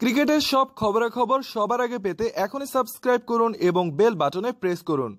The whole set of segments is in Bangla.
ক্রিকেটের সব খবরাখবর সবার আগে পেতে এখনই সাবস্ক্রাইব করুন এবং বেল বাটনে প্রেস করুন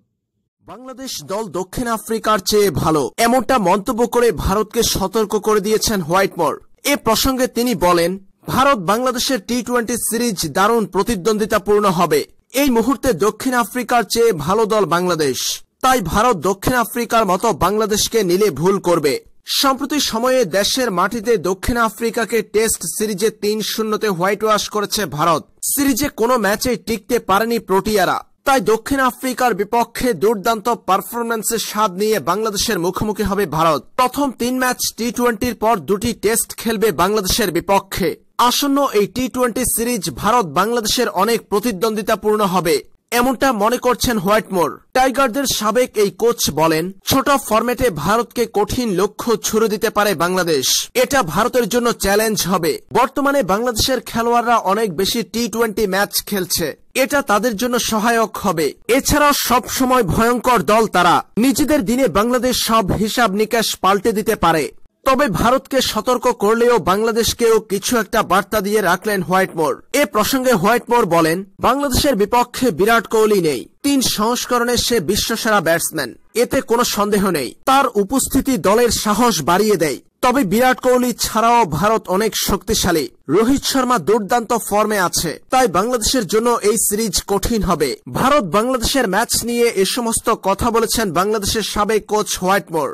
বাংলাদেশ দল দক্ষিণ আফ্রিকার চেয়ে ভালো এমনটা মন্তব্য করে ভারতকে সতর্ক করে দিয়েছেন হোয়াইটমোর এ প্রসঙ্গে তিনি বলেন ভারত বাংলাদেশের টি টোয়েন্টি সিরিজ দারুণ প্রতিদ্বন্দ্বিতাপূর্ণ হবে এই মুহূর্তে দক্ষিণ আফ্রিকার চেয়ে ভালো দল বাংলাদেশ তাই ভারত দক্ষিণ আফ্রিকার মতো বাংলাদেশকে নিলে ভুল করবে সম্প্রতি সময়ে দেশের মাটিতে দক্ষিণ আফ্রিকাকে টেস্ট সিরিজে তিন শূন্যতে হোয়াইট ওয়াশ করেছে ভারত সিরিজে কোনো ম্যাচে টিকতে পারেনি প্রোটিয়ারা তাই দক্ষিণ আফ্রিকার বিপক্ষে দুর্দান্ত পারফরমেন্সের স্বাদ নিয়ে বাংলাদেশের মুখোমুখি হবে ভারত প্রথম তিন ম্যাচ টি টোয়েন্টির পর দুটি টেস্ট খেলবে বাংলাদেশের বিপক্ষে আসন্ন এই টি টোয়েন্টি সিরিজ ভারত বাংলাদেশের অনেক প্রতিদ্বন্দ্বিতাপূর্ণ হবে এমনটা মনে করছেন হোয়াইটমোর টাইগারদের সাবেক এই কোচ বলেন ছোট ফরম্যাটে ভারতকে কঠিন লক্ষ্য ছুড়ে দিতে পারে বাংলাদেশ এটা ভারতের জন্য চ্যালেঞ্জ হবে বর্তমানে বাংলাদেশের খেলোয়াড়রা অনেক বেশি টি টোয়েন্টি ম্যাচ খেলছে এটা তাদের জন্য সহায়ক হবে এছাড়াও সব সময় ভয়ঙ্কর দল তারা নিজেদের দিনে বাংলাদেশ সব হিসাব নিকাশ পাল্টে দিতে পারে তবে ভারতকে সতর্ক করলেও বাংলাদেশকেও কিছু একটা বার্তা দিয়ে রাখলেন হোয়াইটমোর এ প্রসঙ্গে হোয়াইটমোর বলেন বাংলাদেশের বিপক্ষে বিরাট কোহলি নেই তিন সংস্করণে সে বিশ্বসেরা ব্যাটসম্যান এতে কোনো সন্দেহ নেই তার উপস্থিতি দলের সাহস বাড়িয়ে দেয় তবে বিরাট কোহলি ছাড়াও ভারত অনেক শক্তিশালী রোহিত শর্মা দুর্দান্ত ফর্মে আছে তাই বাংলাদেশের জন্য এই সিরিজ কঠিন হবে ভারত বাংলাদেশের ম্যাচ নিয়ে এ সমস্ত কথা বলেছেন বাংলাদেশের সাবেক কোচ হোয়াইটমোর